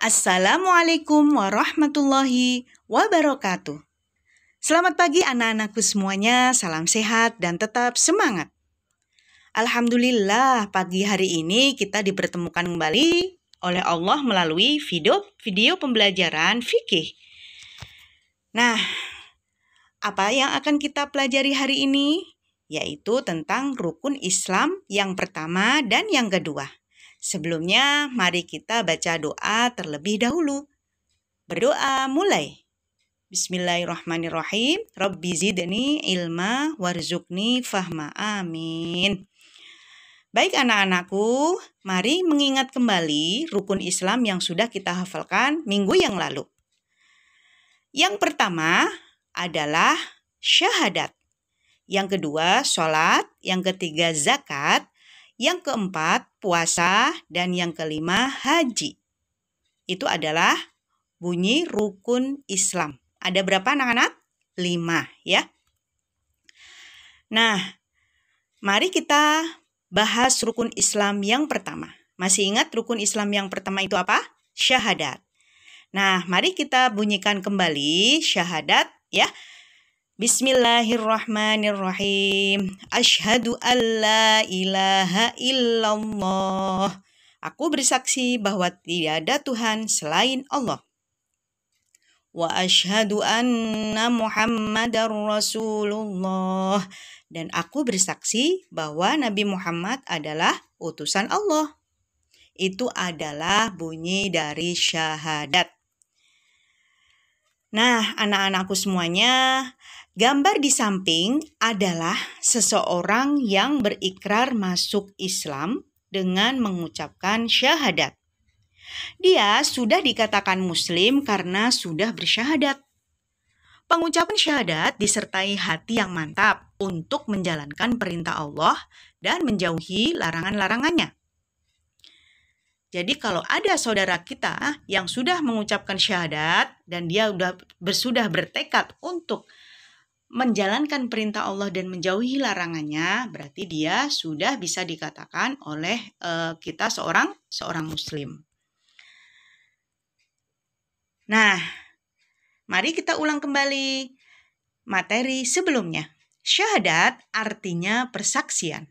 Assalamualaikum warahmatullahi wabarakatuh. Selamat pagi anak-anakku semuanya, salam sehat dan tetap semangat. Alhamdulillah pagi hari ini kita dipertemukan kembali oleh Allah melalui video video pembelajaran fikih. Nah, apa yang akan kita pelajari hari ini? Yaitu tentang rukun Islam yang pertama dan yang kedua. Sebelumnya, mari kita baca doa terlebih dahulu. Berdoa mulai. Bismillahirrahmanirrahim. Rabbi zidni ilma warzukni fahma. Amin. Baik anak-anakku, mari mengingat kembali rukun Islam yang sudah kita hafalkan minggu yang lalu. Yang pertama adalah syahadat. Yang kedua, sholat. Yang ketiga, zakat. Yang keempat, puasa. Dan yang kelima, haji. Itu adalah bunyi rukun Islam. Ada berapa anak-anak? Lima ya. Nah, mari kita bahas rukun Islam yang pertama. Masih ingat rukun Islam yang pertama itu apa? Syahadat. Nah, mari kita bunyikan kembali syahadat ya. Bismillahirrahmanirrahim. Ashadu an la ilaha illallah. Aku bersaksi bahwa tidak ada Tuhan selain Allah. Wa ashadu anna Muhammadar Rasulullah. Dan aku bersaksi bahwa Nabi Muhammad adalah utusan Allah. Itu adalah bunyi dari syahadat. Nah, anak-anakku semuanya, Gambar di samping adalah seseorang yang berikrar masuk Islam dengan mengucapkan syahadat. Dia sudah dikatakan muslim karena sudah bersyahadat. Pengucapan syahadat disertai hati yang mantap untuk menjalankan perintah Allah dan menjauhi larangan-larangannya. Jadi kalau ada saudara kita yang sudah mengucapkan syahadat dan dia sudah bersudah bertekad untuk menjalankan perintah Allah dan menjauhi larangannya, berarti dia sudah bisa dikatakan oleh uh, kita seorang seorang muslim. Nah, mari kita ulang kembali materi sebelumnya. Syahadat artinya persaksian.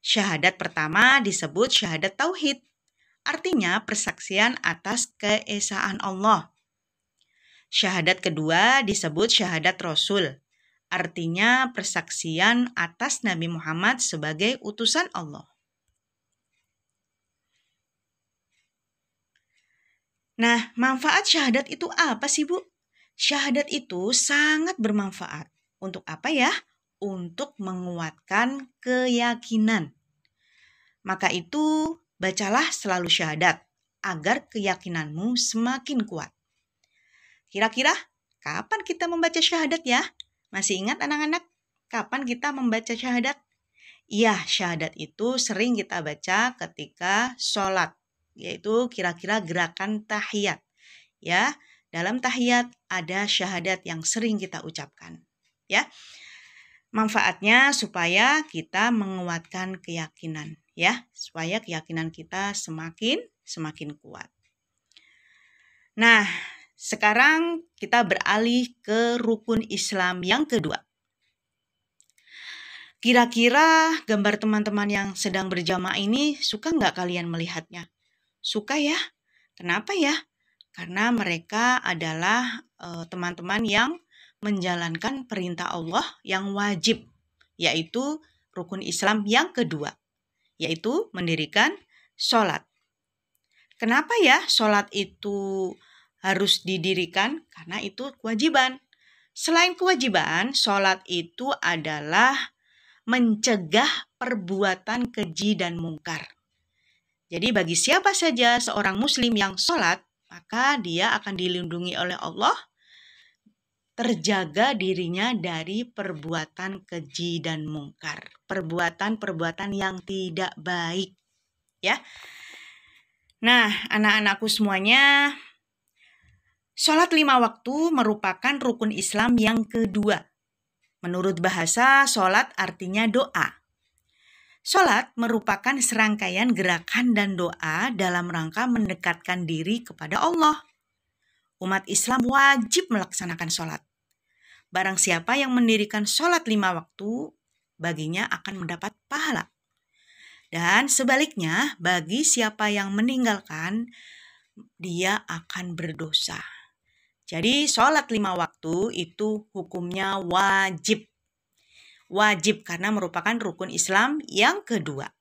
Syahadat pertama disebut syahadat tauhid, artinya persaksian atas keesaan Allah. Syahadat kedua disebut syahadat rasul, artinya persaksian atas Nabi Muhammad sebagai utusan Allah. Nah, manfaat syahadat itu apa sih, Bu? Syahadat itu sangat bermanfaat. Untuk apa ya? Untuk menguatkan keyakinan. Maka itu, bacalah selalu syahadat agar keyakinanmu semakin kuat. Kira-kira kapan kita membaca syahadat ya? Masih ingat anak-anak kapan kita membaca syahadat? Iya, syahadat itu sering kita baca ketika sholat, yaitu kira-kira gerakan tahiyat. Ya, dalam tahiyat ada syahadat yang sering kita ucapkan. Ya, manfaatnya supaya kita menguatkan keyakinan, ya, supaya keyakinan kita semakin semakin kuat. Nah, sekarang kita beralih ke rukun Islam yang kedua. Kira-kira gambar teman-teman yang sedang berjamaah ini suka nggak kalian melihatnya? Suka ya? Kenapa ya? Karena mereka adalah eh, teman-teman yang menjalankan perintah Allah yang wajib, yaitu rukun Islam yang kedua, yaitu mendirikan sholat. Kenapa ya sholat itu harus didirikan karena itu kewajiban. Selain kewajiban, sholat itu adalah mencegah perbuatan keji dan mungkar. Jadi bagi siapa saja seorang muslim yang sholat, maka dia akan dilindungi oleh Allah, terjaga dirinya dari perbuatan keji dan mungkar, perbuatan-perbuatan yang tidak baik. Ya, Nah, anak-anakku semuanya, Sholat lima waktu merupakan rukun Islam yang kedua. Menurut bahasa, sholat artinya doa. Sholat merupakan serangkaian gerakan dan doa dalam rangka mendekatkan diri kepada Allah. Umat Islam wajib melaksanakan sholat. Barang siapa yang mendirikan sholat lima waktu, baginya akan mendapat pahala. Dan sebaliknya, bagi siapa yang meninggalkan, dia akan berdosa. Jadi sholat lima waktu itu hukumnya wajib. Wajib karena merupakan rukun Islam yang kedua.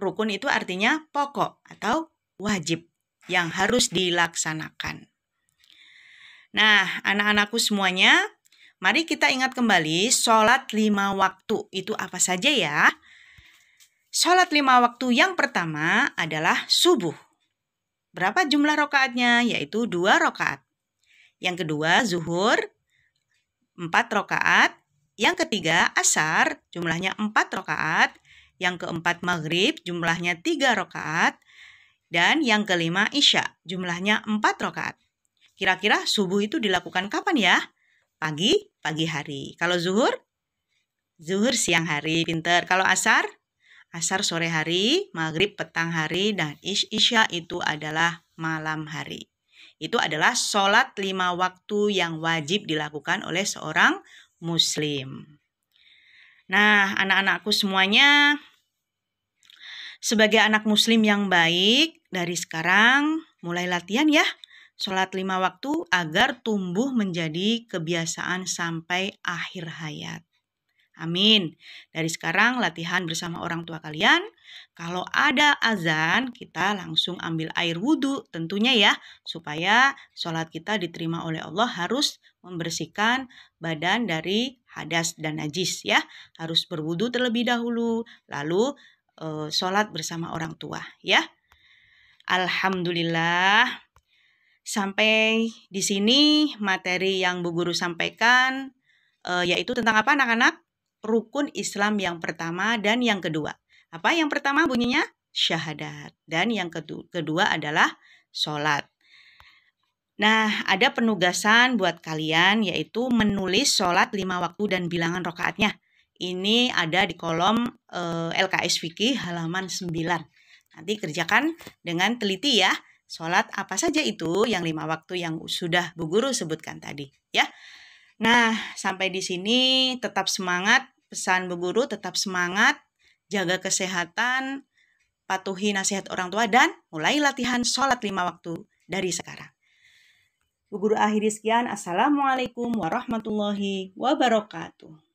Rukun itu artinya pokok atau wajib yang harus dilaksanakan. Nah, anak-anakku semuanya, mari kita ingat kembali sholat lima waktu itu apa saja ya. Sholat lima waktu yang pertama adalah subuh. Berapa jumlah rokaatnya? Yaitu dua rokaat. Yang kedua, zuhur empat rokaat. Yang ketiga, asar jumlahnya empat rokaat. Yang keempat, maghrib jumlahnya tiga rokaat. Dan yang kelima, isya jumlahnya empat rokaat. Kira-kira subuh itu dilakukan kapan ya? Pagi, pagi hari. Kalau zuhur? Zuhur siang hari, pinter. Kalau asar? Asar sore hari, maghrib petang hari, dan isya itu adalah malam hari itu adalah sholat lima waktu yang wajib dilakukan oleh seorang muslim. Nah, anak-anakku semuanya, sebagai anak muslim yang baik, dari sekarang mulai latihan ya. Sholat lima waktu agar tumbuh menjadi kebiasaan sampai akhir hayat. Amin. Dari sekarang latihan bersama orang tua kalian. Kalau ada azan, kita langsung ambil air wudhu tentunya ya. Supaya sholat kita diterima oleh Allah harus membersihkan badan dari hadas dan najis ya. Harus berwudhu terlebih dahulu. Lalu e, sholat bersama orang tua ya. Alhamdulillah. Sampai di sini materi yang Bu Guru sampaikan e, yaitu tentang apa anak-anak? rukun Islam yang pertama dan yang kedua. Apa yang pertama bunyinya? Syahadat. Dan yang kedua adalah sholat. Nah, ada penugasan buat kalian yaitu menulis sholat lima waktu dan bilangan rokaatnya. Ini ada di kolom eh, LKS Wiki halaman 9. Nanti kerjakan dengan teliti ya. Sholat apa saja itu yang lima waktu yang sudah Bu Guru sebutkan tadi ya. Nah, sampai di sini tetap semangat Pesan Bu Guru tetap semangat, jaga kesehatan, patuhi nasihat orang tua, dan mulai latihan sholat lima waktu dari sekarang. Bu Guru akhiri sekian. Assalamualaikum warahmatullahi wabarakatuh.